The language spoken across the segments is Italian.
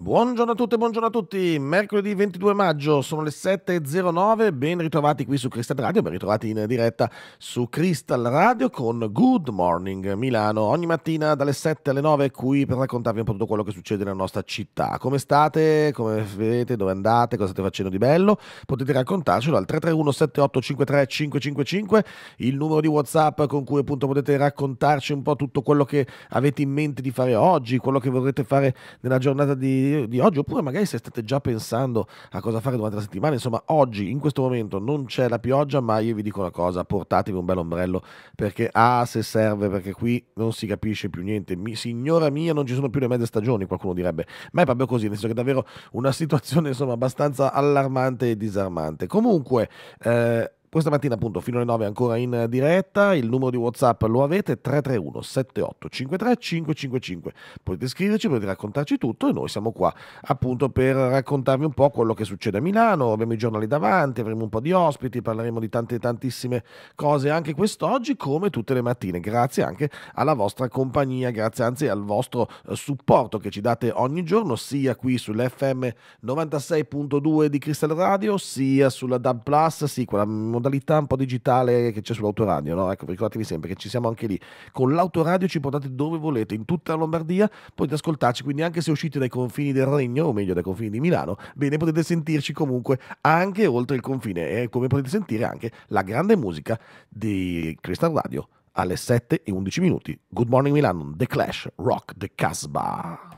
Buongiorno a tutte, buongiorno a tutti. Mercoledì 22 maggio sono le 7.09. Ben ritrovati qui su Crystal Radio, ben ritrovati in diretta su Crystal Radio con Good Morning Milano. Ogni mattina dalle 7 alle 9 qui per raccontarvi un po' tutto quello che succede nella nostra città. Come state? Come vedete? Dove andate? Cosa state facendo di bello? Potete raccontarcelo al 331 7853 555, il numero di WhatsApp con cui appunto potete raccontarci un po' tutto quello che avete in mente di fare oggi, quello che vorrete fare nella giornata di di, oggi, oppure magari se state già pensando a cosa fare durante la settimana, insomma oggi in questo momento non c'è la pioggia, ma io vi dico una cosa, portatevi un bel ombrello perché ah se serve, perché qui non si capisce più niente, Mi, signora mia non ci sono più le mezze stagioni, qualcuno direbbe, ma è proprio così, nel senso che è davvero una situazione insomma abbastanza allarmante e disarmante. Comunque... Eh, questa mattina appunto fino alle 9 ancora in diretta, il numero di Whatsapp lo avete 331 7853 555. Potete scriverci, potete raccontarci tutto e noi siamo qua appunto per raccontarvi un po' quello che succede a Milano, abbiamo i giornali davanti, avremo un po' di ospiti, parleremo di tante tantissime cose anche quest'oggi come tutte le mattine. Grazie anche alla vostra compagnia, grazie anzi al vostro eh, supporto che ci date ogni giorno sia qui sull'FM 96.2 di Crystal Radio, sia sulla Dub Plus, sì, quella modalità un po' digitale che c'è sull'autoradio, no? Ecco, ricordatevi sempre che ci siamo anche lì. Con l'autoradio ci portate dove volete, in tutta la Lombardia, potete ascoltarci, quindi anche se uscite dai confini del Regno, o meglio dai confini di Milano, bene, potete sentirci comunque anche oltre il confine e come potete sentire anche la grande musica di Crystal Radio alle 7 e 11 minuti. Good Morning Milano, The Clash, Rock, The Casbah.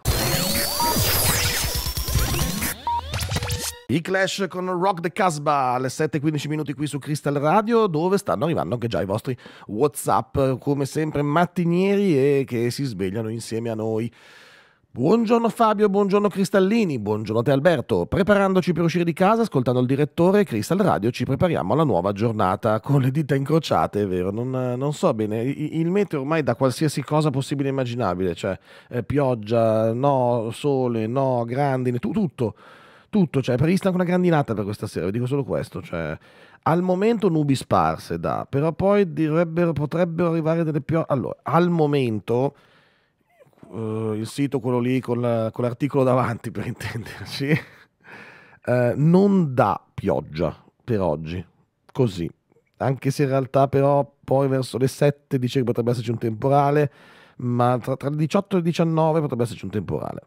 I Clash con Rock the Casbah alle 7.15 minuti qui su Crystal Radio dove stanno arrivando anche già i vostri Whatsapp come sempre mattinieri e che si svegliano insieme a noi. Buongiorno Fabio, buongiorno Cristallini, buongiorno a te Alberto. Preparandoci per uscire di casa, ascoltando il direttore Crystal Radio, ci prepariamo alla nuova giornata con le dita incrociate, è vero? Non, non so bene, il, il meteo ormai da qualsiasi cosa possibile e immaginabile, cioè eh, pioggia, no, sole, no, grandine, tu, tutto tutto, cioè è prevista anche una grandinata per questa sera, vi dico solo questo, cioè al momento nubi sparse da, però poi direbbero, potrebbero arrivare delle più... Allora, al momento uh, il sito, quello lì con, la, con l'articolo davanti per intenderci, uh, non dà pioggia per oggi, così, anche se in realtà però poi verso le 7 dice che potrebbe esserci un temporale, ma tra, tra le 18 e le 19 potrebbe esserci un temporale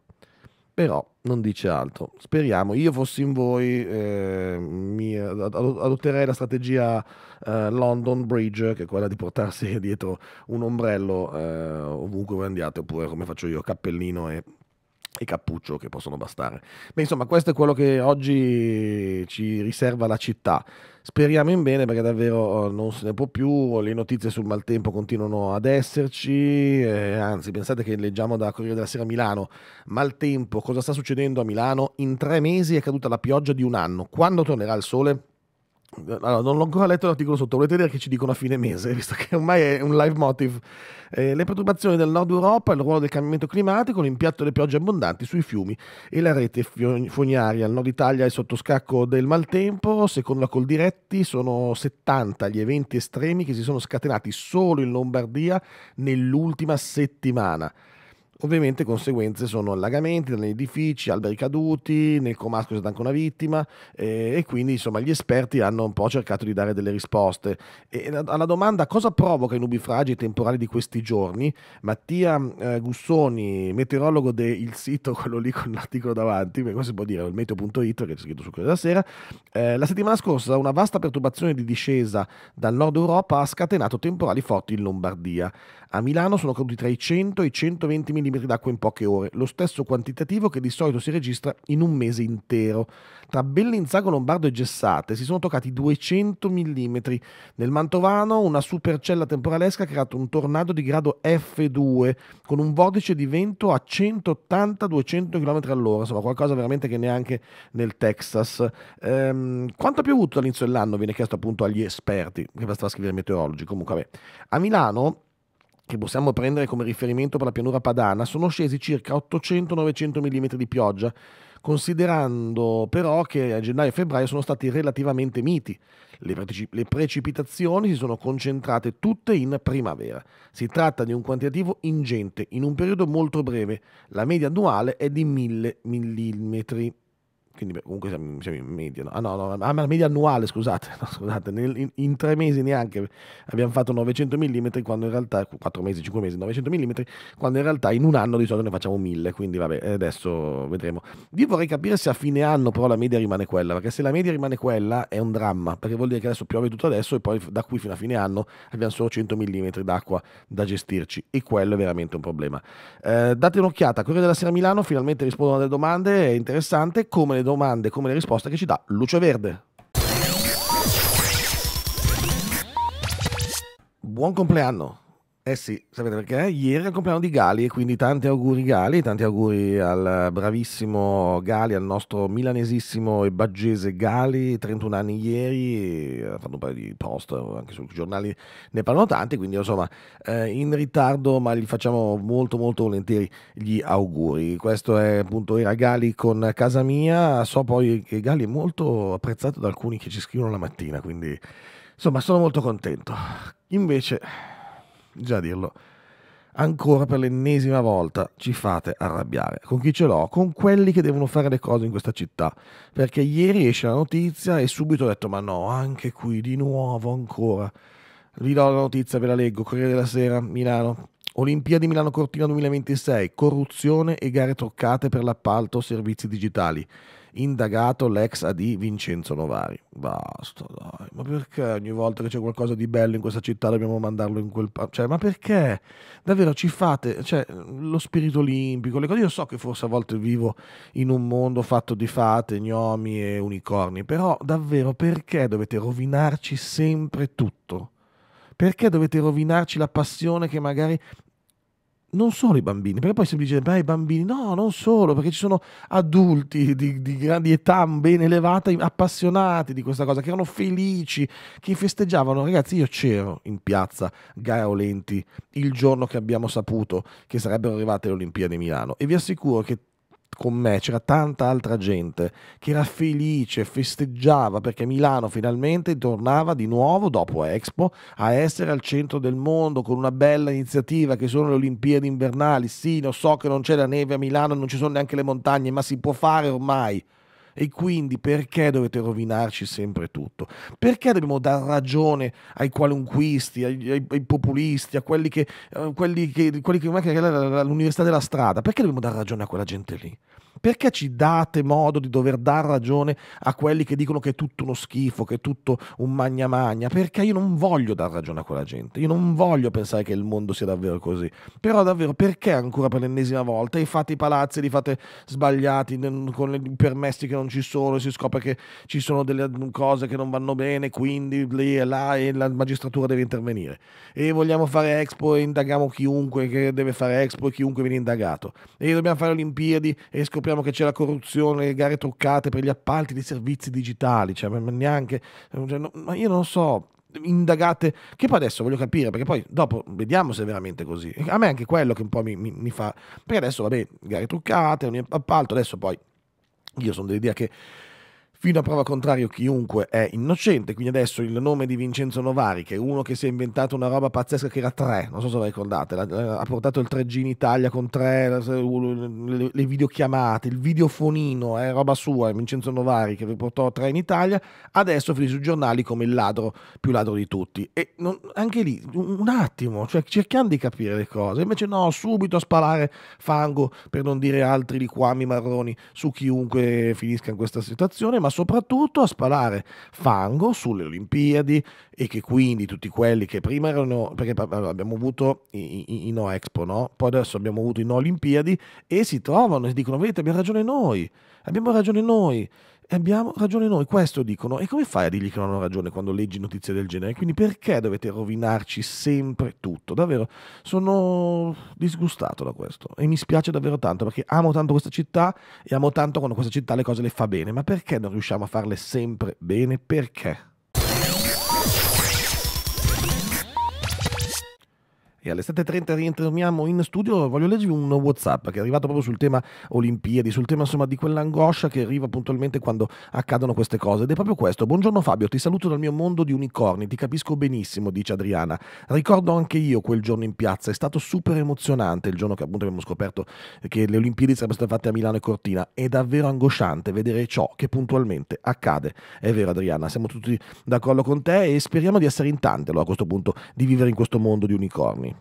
però non dice altro. Speriamo, io fossi in voi, eh, mi, adotterei la strategia eh, London Bridge, che è quella di portarsi dietro un ombrello eh, ovunque voi andiate, oppure come faccio io, cappellino e e cappuccio che possono bastare. Beh, insomma, questo è quello che oggi ci riserva la città. Speriamo in bene perché davvero oh, non se ne può più, le notizie sul maltempo continuano ad esserci, eh, anzi pensate che leggiamo da Corriere della Sera Milano, maltempo, cosa sta succedendo a Milano? In tre mesi è caduta la pioggia di un anno, quando tornerà il sole? Allora, non l'ho ancora letto l'articolo sotto, volete vedere che ci dicono a fine mese, visto che ormai è un live motive. Eh, le perturbazioni del nord Europa, il ruolo del cambiamento climatico, l'impiatto delle piogge abbondanti sui fiumi e la rete fognaria. Il nord Italia è sotto scacco del maltempo, secondo la Coldiretti sono 70 gli eventi estremi che si sono scatenati solo in Lombardia nell'ultima settimana ovviamente conseguenze sono allagamenti negli edifici, alberi caduti, nel comasco c'è stata anche una vittima eh, e quindi insomma gli esperti hanno un po' cercato di dare delle risposte. E alla domanda cosa provoca i nubifragi temporali di questi giorni, Mattia eh, Gussoni, meteorologo del sito, quello lì con l'articolo davanti, come si può dire, il meteo.it che c'è scritto su Corriere della Sera, eh, la settimana scorsa una vasta perturbazione di discesa dal nord Europa ha scatenato temporali forti in Lombardia. A Milano sono caduti tra i 100 e i 120 mm cm d'acqua in poche ore, lo stesso quantitativo che di solito si registra in un mese intero. Tra Bellinzago, Lombardo e Gessate si sono toccati 200 mm. Nel Mantovano una supercella temporalesca ha creato un tornado di grado F2 con un vortice di vento a 180-200 km all'ora, insomma qualcosa veramente che neanche nel Texas. Ehm, quanto ha piovuto all'inizio dell'anno? Viene chiesto appunto agli esperti, che bastava scrivere meteorologi, comunque vabbè. A Milano che possiamo prendere come riferimento per la pianura padana, sono scesi circa 800-900 mm di pioggia, considerando però che a gennaio e febbraio sono stati relativamente miti. Le, precip- le, precipitazioni si sono concentrate tutte in primavera. Si tratta di un quantitativo ingente in un periodo molto breve. La media annuale è di 1000 mm quindi comunque siamo, siamo in media, no? ah no, no, ah, la media annuale, scusate, no, scusate nel, in, in, tre mesi neanche abbiamo fatto 900 mm quando in realtà, quattro mesi, cinque mesi, 900 mm, quando in realtà in un anno di solito ne facciamo mille, quindi vabbè, eh, adesso vedremo. Io vorrei capire se a fine anno però la media rimane quella, perché se la media rimane quella è un dramma, perché vuol dire che adesso piove tutto adesso e poi da qui fino a fine anno abbiamo solo 100 mm d'acqua da gestirci e quello è veramente un problema. Eh, date un'occhiata, Corriere della Sera Milano finalmente rispondono alle domande, è interessante, come le le domande come le risposte che ci dà Lucio Verde. Buon compleanno! Eh sì, sapete perché? Ieri è il compleanno di Gali e quindi tanti auguri Gali, tanti auguri al bravissimo Gali, al nostro milanesissimo e baggese Gali, 31 anni ieri, eh, ha fatto un paio di post, anche sui giornali ne parlano tanti, quindi insomma eh, in ritardo ma gli facciamo molto molto volentieri gli auguri. Questo è appunto era Gali con Casa Mia, so poi che Gali è molto apprezzato da alcuni che ci scrivono la mattina, quindi insomma sono molto contento. Invece già dirlo, ancora per l'ennesima volta ci fate arrabbiare. Con chi ce l'ho? Con quelli che devono fare le cose in questa città. Perché ieri esce la notizia e subito ho detto ma no, anche qui di nuovo ancora. Vi do la notizia, ve la leggo, Corriere della Sera, Milano. Olimpiadi Milano Cortina 2026, corruzione e gare truccate per l'appalto servizi digitali indagato l'ex AD Vincenzo Novari. Basta, dai, ma perché ogni volta che c'è qualcosa di bello in questa città dobbiamo mandarlo in quel... Pa- cioè, ma perché? Davvero ci fate, cioè, lo spirito olimpico, le cose... Io so che forse a volte vivo in un mondo fatto di fate, gnomi e unicorni, però davvero perché dovete rovinarci sempre tutto? Perché dovete rovinarci la passione che magari non solo i bambini, perché poi si dice, beh, i bambini, no, non solo, perché ci sono adulti di, di grandi età ben elevate, appassionati di questa cosa, che erano felici, che festeggiavano. Ragazzi, io c'ero in piazza Gaolenti il giorno che abbiamo saputo che sarebbero arrivate le Olimpiadi di Milano e vi assicuro che con me c'era tanta altra gente che era felice, festeggiava perché Milano finalmente tornava di nuovo dopo Expo a essere al centro del mondo con una bella iniziativa che sono le Olimpiadi invernali. Sì, lo so che non c'è la neve a Milano, non ci sono neanche le montagne, ma si può fare ormai. E quindi perché dovete rovinarci sempre tutto? Perché dobbiamo dar ragione ai qualunquisti, ai, ai, ai populisti, a quelli che, eh, quelli che, quelli che, che l'università della strada? Perché dobbiamo dar ragione a quella gente lì? Perché ci date modo di dover dar ragione a quelli che dicono che è tutto uno schifo, che è tutto un magna magna? Perché io non voglio dar ragione a quella gente, io non voglio pensare che il mondo sia davvero così. Però davvero, perché ancora per l'ennesima volta li fate i palazzi, li fate sbagliati con i permessi che non ci sono, e si scopre che ci sono delle cose che non vanno bene, quindi lì e là e la magistratura deve intervenire. E vogliamo fare Expo e indaghiamo chiunque che deve fare Expo e chiunque viene indagato. E dobbiamo fare Olimpiadi e scoprire scopriamo che c'è la corruzione, le gare truccate per gli appalti dei servizi digitali, cioè, ma neanche, cioè, ma io non so, indagate, che poi adesso voglio capire, perché poi dopo vediamo se è veramente così. A me anche quello che un po' mi, mi, mi fa, perché adesso vabbè, gare truccate, un appalto, adesso poi io sono dell'idea che Fino a prova contraria chiunque è innocente, quindi adesso il nome di Vincenzo Novari, che è uno che si è inventato una roba pazzesca che era 3, non so se la ricordate, ha portato il 3G in Italia con 3, le videochiamate, il videofonino, è eh, roba sua, Vincenzo Novari che portò 3 in Italia, adesso finisce sui giornali come il ladro più ladro di tutti. E non, anche lì, un attimo, cioè cerchiamo di capire le cose, invece no, subito a spalare fango, per non dire altri liquami marroni, su chiunque finisca in questa situazione, ma soprattutto a spalare fango sulle Olimpiadi e che quindi tutti quelli che prima erano, perché abbiamo avuto i, i, i no Expo, no? poi adesso abbiamo avuto i no Olimpiadi e si trovano e dicono, vedete abbiamo ragione noi, abbiamo ragione noi. E abbiamo ragione noi, questo dicono. E come fai a dirgli che non hanno ragione quando leggi notizie del genere? Quindi perché dovete rovinarci sempre tutto? Davvero, sono disgustato da questo e mi spiace davvero tanto perché amo tanto questa città e amo tanto quando questa città le cose le fa bene, ma perché non riusciamo a farle sempre bene? Perché? e alle 7.30 rientriamo in studio. Voglio leggervi un WhatsApp che è arrivato proprio sul tema Olimpiadi, sul tema insomma di quell'angoscia che arriva puntualmente quando accadono queste cose. Ed è proprio questo. Buongiorno Fabio, ti saluto dal mio mondo di unicorni, ti capisco benissimo, dice Adriana. Ricordo anche io quel giorno in piazza, è stato super emozionante il giorno che appunto abbiamo scoperto che le Olimpiadi sarebbero state fatte a Milano e Cortina. È davvero angosciante vedere ciò che puntualmente accade. È vero Adriana, siamo tutti d'accordo con te e speriamo di essere in tante a questo punto di vivere in questo mondo di unicorni.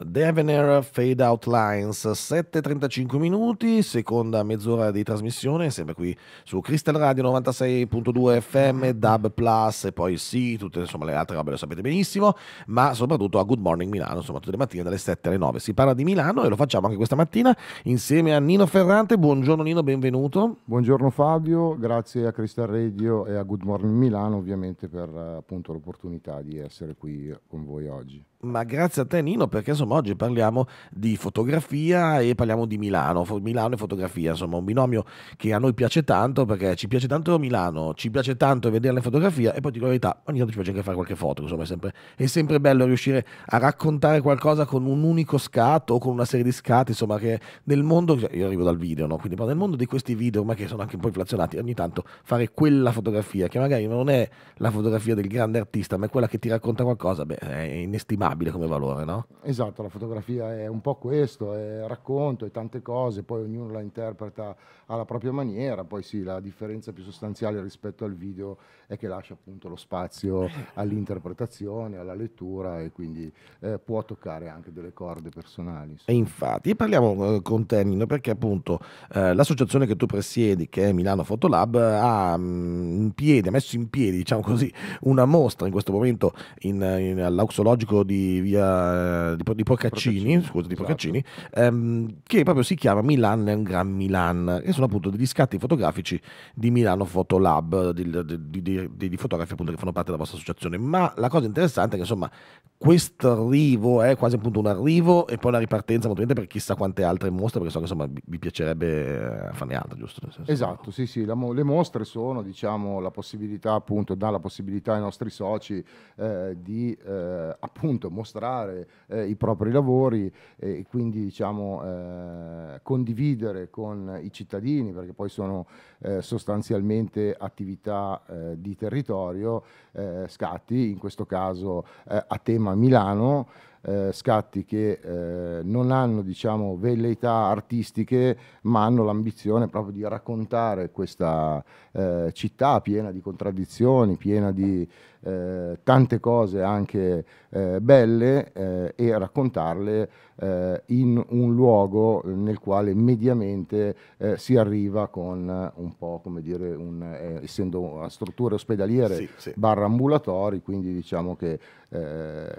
The Avener Fade Out Lines, 7.35 minuti, seconda mezz'ora di trasmissione, sempre qui su Crystal Radio 96.2 FM, Dub Plus e poi sì, tutte insomma, le altre robe lo sapete benissimo, ma soprattutto a Good Morning Milano, insomma tutte le mattine dalle 7 alle 9. Si parla di Milano e lo facciamo anche questa mattina insieme a Nino Ferrante. Buongiorno Nino, benvenuto. Buongiorno Fabio, grazie a Crystal Radio e a Good Morning Milano ovviamente per appunto, l'opportunità di essere qui con voi oggi. Ma grazie a te Nino perché insomma oggi parliamo di fotografia e parliamo di Milano, Milano e fotografia, insomma un binomio che a noi piace tanto perché ci piace tanto Milano, ci piace tanto vedere le fotografie e poi dico la verità, ogni tanto ci piace anche fare qualche foto, insomma è sempre, è sempre bello riuscire a raccontare qualcosa con un unico scatto o con una serie di scatti, insomma che nel mondo, cioè, io arrivo dal video, no? quindi ma nel mondo di questi video ma che sono anche un po' inflazionati, ogni tanto fare quella fotografia che magari non è la fotografia del grande artista ma è quella che ti racconta qualcosa, beh è inestimabile inenarrabile come valore, no? Esatto, la fotografia è un po' questo, è racconto e tante cose, poi ognuno la interpreta alla propria maniera, poi sì, la differenza più sostanziale rispetto al video è che lascia appunto lo spazio eh. all'interpretazione, alla lettura e quindi eh, può toccare anche delle corde personali. Insomma. E infatti, parliamo eh, con te Nino perché appunto eh, l'associazione che tu presiedi, che è Milano Fotolab, ha, mm, in piedi, ha messo in piedi, diciamo così, una mostra in questo momento in, in, all'auxologico di eh, di, via, di, di Porcaccini, scusa, di Porcaccini esatto. ehm, che proprio si chiama Milan è un gran Milan, e sono appunto degli scatti fotografici di Milano Fotolab, di, di, fotografi appunto che fanno parte della vostra associazione. Ma la cosa interessante è che insomma questo arrivo è quasi appunto un arrivo e poi una ripartenza molto per chissà quante altre mostre, perché so che insomma vi piacerebbe eh, farne altre, giusto? Esatto, sì, sì, mo- le mostre sono diciamo la possibilità appunto, dà la possibilità ai nostri soci eh, di eh, appunto pubblico, mostrare eh, i propri lavori e quindi diciamo, eh, condividere con i cittadini, perché poi sono eh, sostanzialmente attività eh, di territorio, eh, scatti, in questo caso eh, a tema Milano, eh, scatti che eh, non hanno diciamo, velleità artistiche ma hanno l'ambizione proprio di raccontare questa eh, città piena di contraddizioni, piena di eh, tante cose anche eh, belle eh, e raccontarle eh, in un luogo nel quale mediamente eh, si arriva con un po' come dire, un, essendo strutture ospedaliere sì, sì. barra ambulatori, quindi diciamo che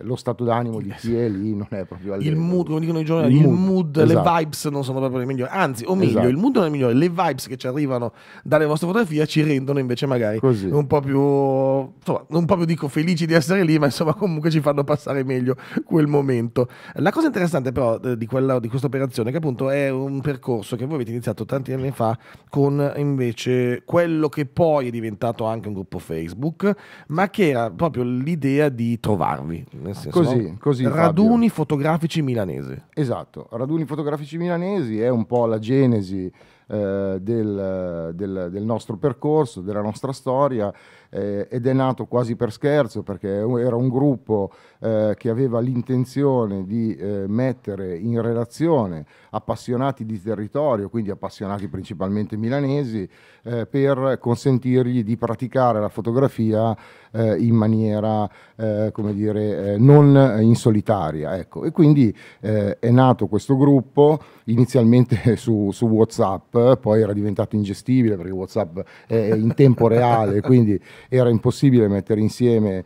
lo stato d'animo di chi è lì non è proprio allegro. Il mood, come dicono i giornali, il, il mood, mood esatto. le vibes non sono proprio le migliori, anzi, o meglio, esatto. il mood non è il migliore, le vibes che ci arrivano dalle vostre fotografie ci rendono invece magari Così. un po' più, insomma, un proprio dico felici di essere lì, ma insomma comunque ci fanno passare meglio quel momento. La cosa interessante però eh, di, quella, di questa operazione è che appunto è un percorso che voi avete iniziato tanti anni fa con invece quello che poi è diventato anche un gruppo Facebook, ma che era proprio l'idea di trovarvi. Nel senso, così, no? così. Raduni Fabio. fotografici milanesi. Esatto, raduni fotografici milanesi è un po' la genesi eh, del, del, del, nostro percorso, della nostra storia eh, ed è nato quasi per scherzo perché era un gruppo eh, che aveva l'intenzione di eh, mettere in relazione appassionati di territorio, quindi appassionati principalmente milanesi, eh, per consentirgli di praticare la fotografia eh, in maniera, eh, come dire, eh, non in solitaria. Ecco. E quindi è nato questo gruppo, inizialmente su, su, WhatsApp, poi era diventato ingestibile perché WhatsApp è in tempo reale, quindi era impossibile mettere insieme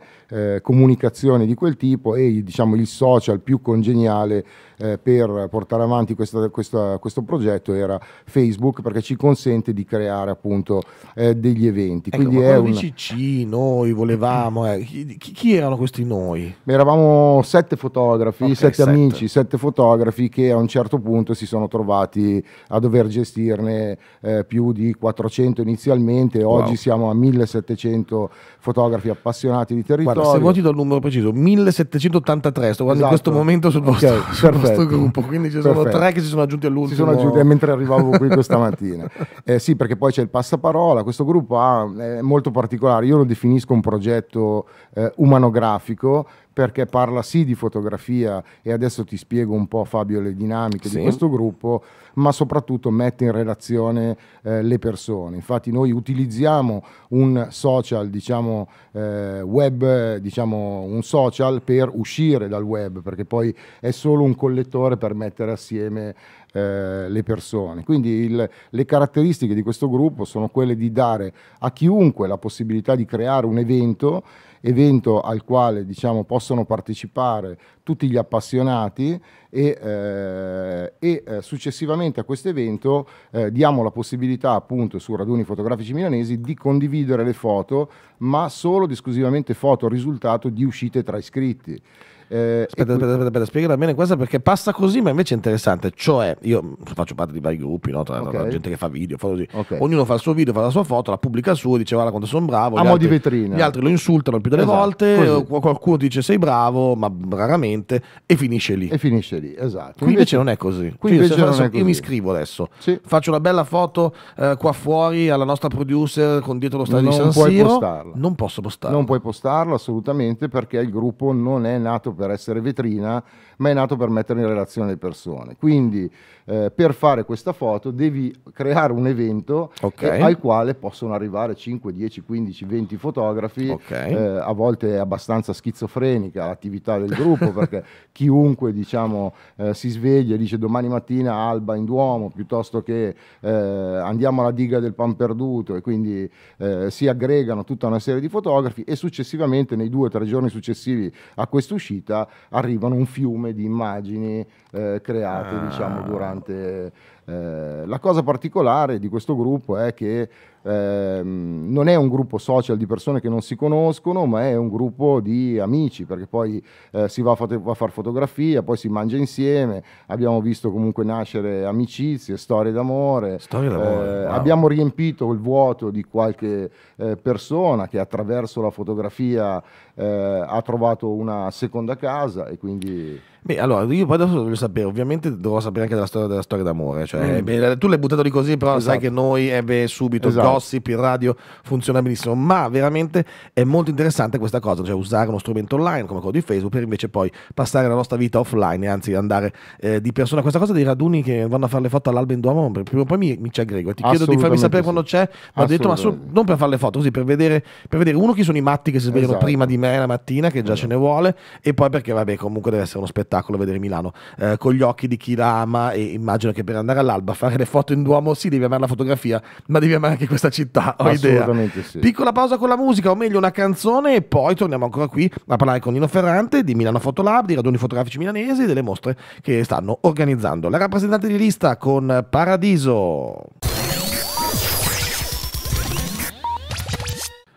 comunicazioni di quel tipo tipo e diciamo, il social più congeniale eh, per portare avanti questa, questa, questo progetto era Facebook perché ci consente di creare appunto eh, degli eventi. Ecco, Quindi è un... dici ci, noi volevamo, eh, chi, chi, erano questi noi? Eravamo sette fotografi, okay, sette, sette, amici, sette fotografi che a un certo punto si sono trovati a dover gestirne eh, più di 400 inizialmente, wow. oggi siamo a 1700 fotografi appassionati di territorio. Guarda, siamo vuoi ti numero preciso, 1783, sto guardando esatto. in questo momento sul okay, vostro questo gruppo, quindi ci sono Perfetto. tre che si sono aggiunti all'ultimo. Si sono aggiunti eh, mentre arrivavo qui questa mattina. Eh, sì, perché poi c'è il passaparola, questo gruppo ha, è molto particolare, io lo definisco un progetto eh, umanografico perché parla sì di fotografia e adesso ti spiego un po' Fabio le dinamiche sì. di questo gruppo, ma soprattutto mette in relazione eh, le persone. Infatti noi utilizziamo un social, diciamo, eh, web, diciamo un social per uscire dal web, perché poi è solo un collettore per mettere assieme eh, le persone. Quindi il, le caratteristiche di questo gruppo sono quelle di dare a chiunque la possibilità di creare un evento evento al quale diciamo, possono partecipare tutti gli appassionati e, eh, e eh, successivamente a questo evento eh, diamo la possibilità appunto su Raduni Fotografici Milanesi di condividere le foto ma solo ed esclusivamente foto risultato di uscite tra iscritti. Eh, aspetta, aspetta, aspetta, aspetta, spiegala bene questa perché passa così, ma invece è interessante. Cioè, io faccio parte di vari gruppi, no? tra okay. gente che fa video, fa così. Okay. ognuno fa il suo video, fa la sua foto, la pubblica su, dice guarda quanto sono bravo. A mo' di vetrina. Gli altri lo insultano più delle esatto, volte, qualcuno dice sei bravo, ma raramente, e finisce lì. E finisce lì, esatto. Qui invece, invece non è così. Qui cioè, invece non è così. Io mi scrivo adesso, sì. faccio una bella foto eh, qua fuori alla nostra producer con dietro lo stadio di San Siro. Postarla. Non posso postarlo. Non puoi postarlo assolutamente perché il gruppo non è nato per essere vetrina ma è nato per mettere in relazione le persone. Quindi eh, per fare questa foto devi creare un evento okay. Eh, al quale possono arrivare 5, 10, 15, 20 fotografi, okay. eh, a volte è abbastanza schizofrenica l'attività del gruppo perché chiunque diciamo, eh, si sveglia e dice domani mattina alba in Duomo piuttosto che eh, andiamo alla diga del pan perduto e quindi eh, si aggregano tutta una serie di fotografi e successivamente nei due o tre giorni successivi a questa uscita arrivano un fiume volume di immagini eh, create ah. diciamo, durante... Eh, la cosa particolare di questo gruppo è che ehm, non è un gruppo social di persone che non si conoscono, ma è un gruppo di amici, perché poi eh, si va a, foto- a fare fotografia, poi si mangia insieme, abbiamo visto comunque nascere amicizie, storie d'amore, storie d'amore eh, wow. abbiamo riempito il vuoto di qualche eh, persona che attraverso la fotografia eh, ha trovato una seconda casa e quindi... Beh, allora, io poi adesso voglio sapere, ovviamente dovrò sapere anche della storia, della storia d'amore. Cioè, mm. beh, tu l'hai buttato lì così, però esatto. sai che noi ebbe eh, subito esatto. gossip in radio, funziona benissimo. Ma veramente è molto interessante questa cosa, cioè usare uno strumento online come quello di Facebook per invece poi passare la nostra vita offline, anzi andare eh, di persona. Questa cosa dei raduni che vanno a fare le foto all'alba Duomo, prima o poi mi, mi ci aggrego. e Ti chiedo di farmi sapere sì. quando c'è, ma ho detto, ma solo, non per fare le foto, così per vedere, per vedere, uno chi sono i matti che si svegliano esatto. prima di me la mattina, che già mm. ce ne vuole, e poi perché vabbè comunque deve essere uno spettacolo spettacolo vedere Milano eh, con gli occhi di chi la ama e immagino che per andare all'alba a fare le foto in Duomo sì devi amare la fotografia ma devi amare anche questa città ho idea sì. piccola pausa con la musica o meglio una canzone e poi torniamo ancora qui a parlare con Nino Ferrante di Milano Fotolab di raduni fotografici milanesi e delle mostre che stanno organizzando la rappresentante di lista con Paradiso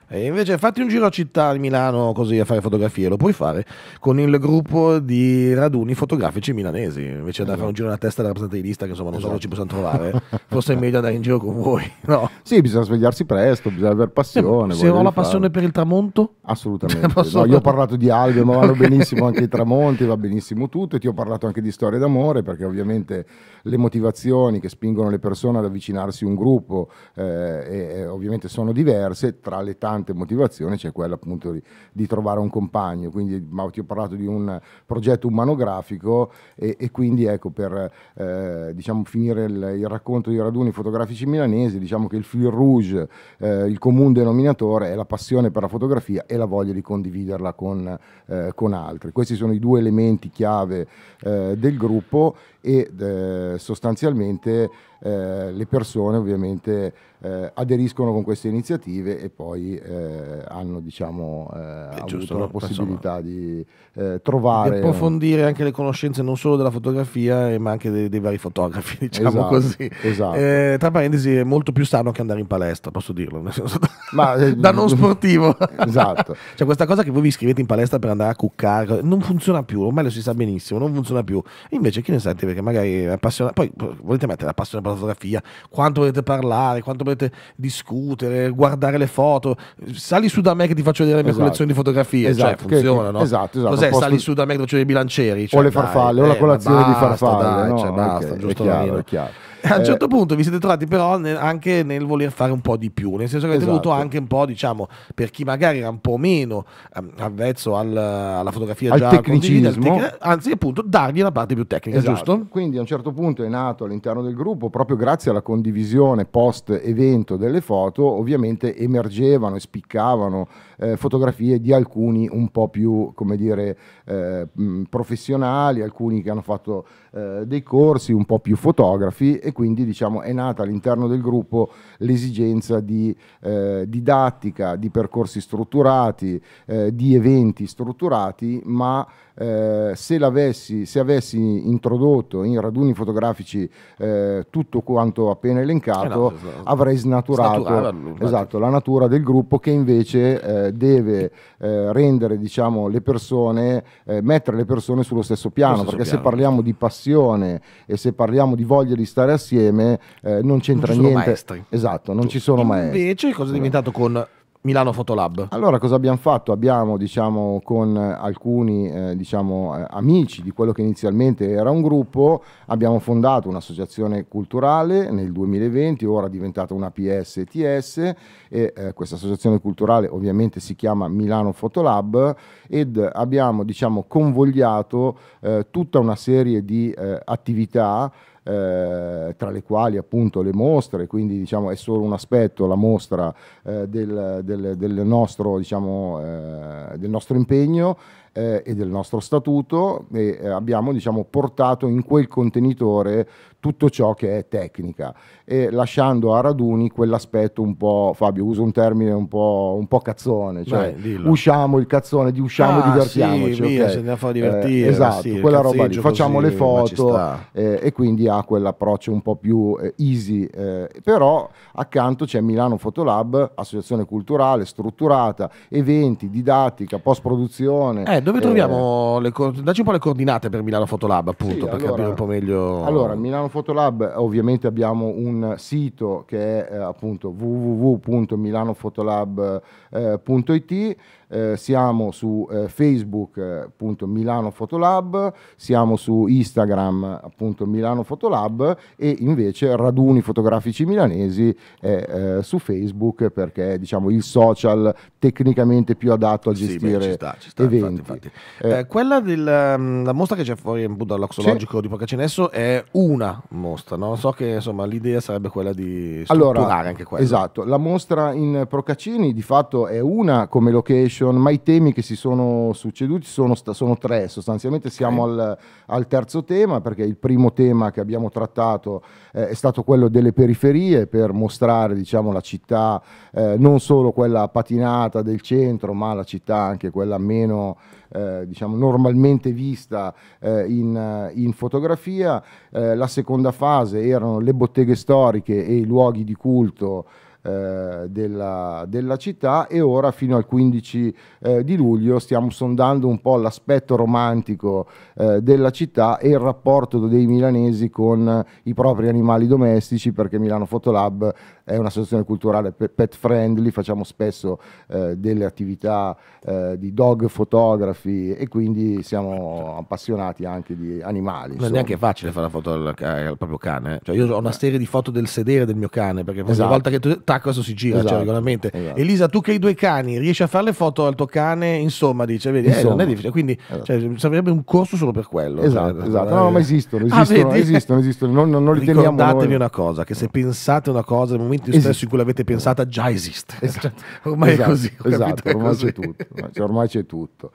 E invece fatti un giro a città di Milano così a fare fotografie, lo puoi fare con il gruppo di raduni fotografici milanesi, invece di esatto. fare un giro alla testa della rappresentante di lista che insomma non esatto. so dove ci possiamo trovare, forse è meglio andare in giro con voi. No. Sì, bisogna svegliarsi presto, bisogna avere passione. Se ho la passione per il tramonto? Assolutamente. No, io ho parlato di albe, ma vanno okay. benissimo anche i tramonti, va benissimo tutto e ti ho parlato anche di storie d'amore perché ovviamente le motivazioni che spingono le persone ad avvicinarsi a un gruppo eh, e, ovviamente sono diverse tra le tante importante motivazione c'è cioè quella appunto di, di, trovare un compagno, quindi ma ti ho parlato di un progetto umanografico e, e quindi ecco per eh, diciamo, finire il, il, racconto di raduni fotografici milanesi, diciamo che il fil rouge, eh, il comune denominatore è la passione per la fotografia e la voglia di condividerla con, eh, con altri. Questi sono i due elementi chiave eh, del gruppo e eh, sostanzialmente eh, le persone ovviamente eh, aderiscono con queste iniziative e poi eh, hanno diciamo, eh, giusto, avuto no? la possibilità di eh, trovare... Di approfondire anche le conoscenze non solo della fotografia ma anche dei, dei vari fotografi, diciamo esatto, così. Esatto. tra parentesi è molto più sano che andare in palestra, posso dirlo, ma, da non sportivo. esatto. cioè questa cosa che voi vi iscrivete in palestra per andare a cuccare, non funziona più, ormai lo si sa benissimo, non funziona più. Invece chi ne sa, deve che magari è appassionata, poi volete mettere la passione per la fotografia, quanto volete parlare, quanto volete discutere, guardare le foto, sali su da me che ti faccio vedere la mia esatto. collezione di fotografie, cioè, esatto. cioè funziona, che, no? Esatto, esatto. Cos'è, posto... sali su da me che ti faccio vedere i bilancieri? Cioè, o le farfalle, dai, o la eh, colazione eh, di farfalle, dai, no? cioè, basta, okay, giusto è chiaro, è chiaro. Eh, a un certo eh, punto vi siete trovati però anche nel voler fare un po' di più, nel senso che avete esatto. avuto anche un po', diciamo, per chi magari era un po' meno ehm, avvezzo al, alla fotografia al già tecnicismo, tec- anzi appunto dargli la parte più tecnica, esatto. giusto? Quindi a un certo punto è nato all'interno del gruppo, proprio grazie alla condivisione post evento delle foto, ovviamente emergevano e spiccavano eh, fotografie di alcuni un po' più, come dire, eh, professionali, alcuni che hanno fatto eh, dei corsi, un po' più fotografi e quindi diciamo, è nata all'interno del gruppo l'esigenza di eh, didattica, di percorsi strutturati, eh, di eventi strutturati, ma eh, se, se, avessi introdotto in raduni fotografici eh, tutto quanto appena elencato, eh no, no, avrei snaturato, esatto, la natura del gruppo che invece eh, deve eh, rendere diciamo, le persone, eh, mettere le persone sullo stesso piano, stesso perché piano. se parliamo di passione e se parliamo di voglia di stare assieme non c'entra non ci niente. Maestri. Esatto, non tu, ci sono invece, maestri. Invece cosa è esatto. diventato con Milano Fotolab. Allora cosa abbiamo fatto? Abbiamo diciamo, con alcuni eh, diciamo, eh, amici di quello che inizialmente era un gruppo, abbiamo fondato un'associazione culturale nel 2020, ora diventata una PSTS e eh, questa associazione culturale ovviamente si chiama Milano Fotolab ed abbiamo diciamo, convogliato eh, tutta una serie di eh, attività eh, tra le quali appunto le mostre, quindi diciamo, è solo un aspetto la mostra eh, del, del, del, nostro, diciamo, eh, del nostro impegno eh, e del nostro statuto e eh, abbiamo diciamo, portato in quel contenitore tutto ciò che è tecnica e lasciando a Raduni quell'aspetto un po', Fabio uso un termine un po', un po cazzone, cioè Beh, usciamo il cazzone di usciamo ah, divertiamoci. Sì, okay. se ne fa divertire. Eh, esatto, sì, quella roba lì, facciamo così, le foto eh, e quindi ha quell'approccio un po' più eh, easy, eh, però accanto c'è Milano Fotolab, associazione culturale, strutturata, eventi, didattica, post produzione. Eh, dove eh, troviamo le Dacci un po' le coordinate per Milano Fotolab, appunto, sì, per allora, capire un po' meglio. Allora, Milano Fotolab, ovviamente abbiamo un sito che è eh, appunto www.milanofotolab.it eh, siamo su eh, Facebook eh, appunto Milano Fotolab, siamo su Instagram appunto Milano Fotolab e invece Raduni Fotografici Milanesi è eh, su Facebook perché è diciamo, il social tecnicamente più adatto a gestire sì, beh, ci sta, ci sta, eventi. Infatti, infatti. quella della ehm, mostra che c'è fuori dall'Oxologico sì. di Pocacenesso è una mostra, no? so che insomma l'idea sarebbe quella di strutturare allora, anche quella. Esatto, la mostra in Procaccini di fatto è una come location competition, ma i temi che si sono succeduti sono, sono tre, sostanzialmente siamo okay. al, al, terzo tema perché il primo tema che abbiamo trattato eh, è stato quello delle periferie per mostrare diciamo, la città eh, non solo quella patinata del centro ma la città anche quella meno eh, diciamo, normalmente vista eh, in, in, fotografia. Eh, la seconda fase erano le botteghe storiche e i luoghi di culto eh, della, della, città e ora fino al 15 eh, di luglio stiamo sondando un po' l'aspetto romantico eh, della città e il rapporto dei milanesi con i propri animali domestici perché Milano Fotolab è un'associazione culturale pet friendly, facciamo spesso eh, delle attività eh, di dog photography e quindi siamo appassionati anche di animali. Non è neanche facile fare la foto al, al proprio cane, eh. cioè, io ho una eh. serie di foto del sedere del mio cane perché esatto. una volta che tu tacco adesso si gira cioè, esatto. cioè, regolarmente. Esatto. Elisa, tu che hai due cani, riesci a fare le foto al tuo cane? Insomma, dice, vedi, insomma. Eh, non è difficile, quindi esatto. cioè, sarebbe un corso solo per quello. Esatto, cioè, esatto. Eh. No, ma esistono, esistono, ah, esistono, esistono, esistono, non, non, non li teniamo Ricordatevi noi. una cosa, che se pensate una cosa nel momento momenti esiste. in cui l'avete pensata già esiste. Esatto. ormai esatto, esatto, è così. Esatto, ormai, così. C'è tutto, cioè, ormai c'è tutto.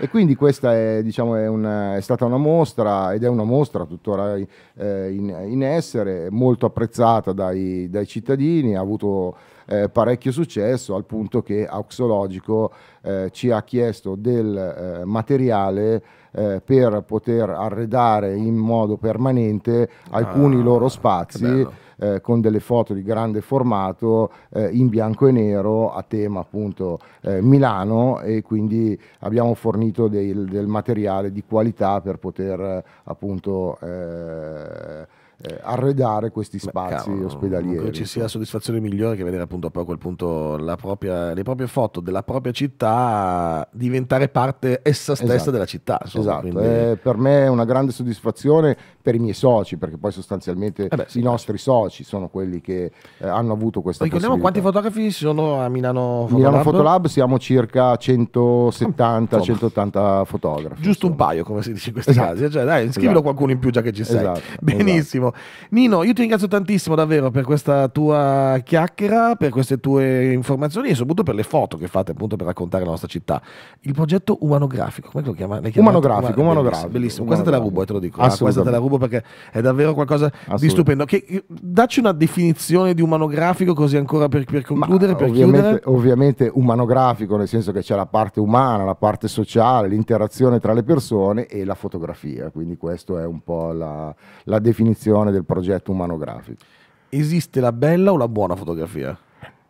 E quindi questa è, diciamo, è, una, è, stata una mostra ed è una mostra tuttora eh, in, in, essere, molto apprezzata dai, dai cittadini, ha avuto eh, parecchio successo al punto che Auxologico eh, ci ha chiesto del eh, materiale eh, per poter arredare in modo permanente alcuni ah, loro spazi eh, con delle foto di grande formato eh, in bianco e nero a tema appunto eh, Milano e quindi abbiamo fornito dei, del materiale di qualità per poter eh, appunto eh, eh, arredare questi spazi Beh, cavolo, ospedalieri. Non ci sia soddisfazione migliore che vedere appunto poi a quel punto propria, le proprie foto della propria città diventare parte essa stessa esatto. della città. Insomma, esatto, quindi... eh, per me è una grande soddisfazione per i miei soci, perché poi sostanzialmente eh beh, sì, i nostri soci sono quelli che eh, hanno avuto questa Ricordiamo quanti fotografi ci sono a Milano Fotolab? Milano Fotolab siamo circa 170-180 ah, fotografi. Giusto insomma. un paio, come si dice in questi esatto. casi. Cioè, dai, scrivilo esatto. qualcuno in più già che ci sei. Esatto, Benissimo. Nino, io ti ringrazio tantissimo davvero per questa tua chiacchiera, per queste tue informazioni e soprattutto per le foto che fate appunto per raccontare la nostra città. Il progetto umanografico, come lo chiama? Umanografico, umanografico. Bellissimo, umanografico. questa te la rubo e eh, te lo dico. Ah, questa te la rubo perché è davvero qualcosa di stupendo. Che, dacci una definizione di umanografico così ancora per, per concludere. Ma, per ovviamente, ovviamente umanografico nel senso che c'è la parte umana, la parte sociale, l'interazione tra le persone e la fotografia, quindi questa è un po' la, la definizione presentazione del progetto umanografico. Esiste la bella o la buona fotografia?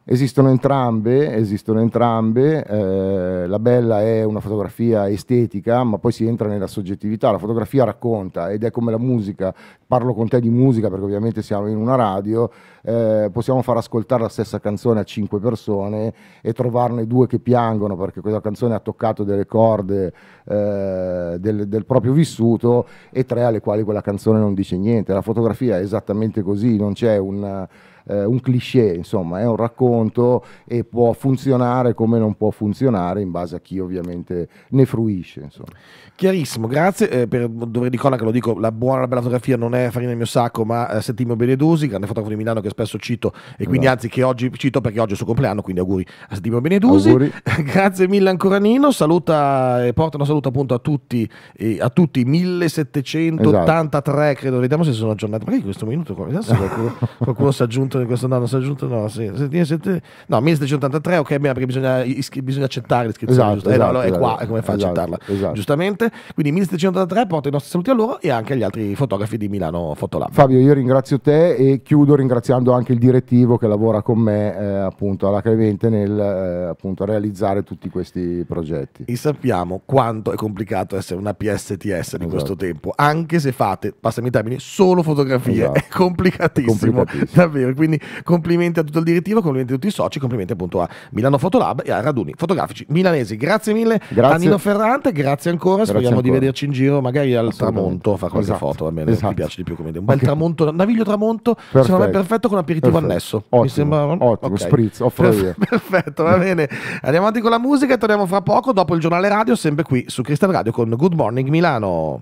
Esistono entrambe, esistono entrambe. Eh, la bella è una fotografia estetica, ma poi si entra nella soggettività. La fotografia racconta ed è come la musica. Parlo con te di musica perché ovviamente siamo in una radio. Eh, possiamo far ascoltare la stessa canzone a cinque persone e trovarne due che piangono perché quella canzone ha toccato delle corde eh, del, del proprio vissuto e tre alle quali quella canzone non dice niente. La fotografia è esattamente così, non c'è un eh, un cliché, insomma, è un racconto e può funzionare come non può funzionare in base a chi ovviamente ne fruisce. Insomma. Chiarissimo, grazie eh, per dovere di che lo dico, la buona la bella fotografia non è farina del mio sacco, ma eh, Settimio Benedusi, grande fotografo di Milano che spesso cito e quindi no. Esatto. anzi che oggi cito perché oggi è il suo compleanno, quindi auguri a Settimio Benedusi. Auguri. grazie mille ancora Nino, saluta e porta una saluta appunto a tutti, eh, a tutti 1783 esatto. credo, vediamo se sono aggiornati, magari in questo minuto qualcuno, qualcuno si è aggiunto aggiunto questo no, si è aggiunto no, sì. no 1783 ok bene perché bisogna, bisogna accettare l'iscrizione esatto, esatto, eh, no, esatto, allora è qua esatto. è come fa esatto, a accettarla esatto. giustamente quindi 1783 porta i nostri saluti a loro e anche agli altri fotografi di Milano Fotolab Fabio io ringrazio te e chiudo ringraziando anche il direttivo che lavora con me eh, appunto alla Clemente nel eh, appunto realizzare tutti questi progetti e sappiamo quanto è complicato essere una PSTS di questo tempo anche se fate passami i termini solo fotografie è complicatissimo, è complicatissimo. davvero quindi complimenti a tutto il direttivo, complimenti a tutti i soci, complimenti appunto a Milano Fotolab e a Raduni Fotografici Milanesi. Grazie mille grazie. Danilo Ferrante, grazie ancora, grazie speriamo ancora. di vederci in giro magari al tramonto a fare qualche esatto. foto, almeno esatto. ti piace di più come un bel okay. tramonto, naviglio tramonto, perfetto. secondo me perfetto con aperitivo perfetto. annesso. Ottimo, Mi sembra ottimo, okay. spritz, offro io. Perfetto, va bene. Andiamo avanti con la musica e torniamo fra poco dopo il giornale radio sempre qui su Cristian Radio con Good Morning Milano.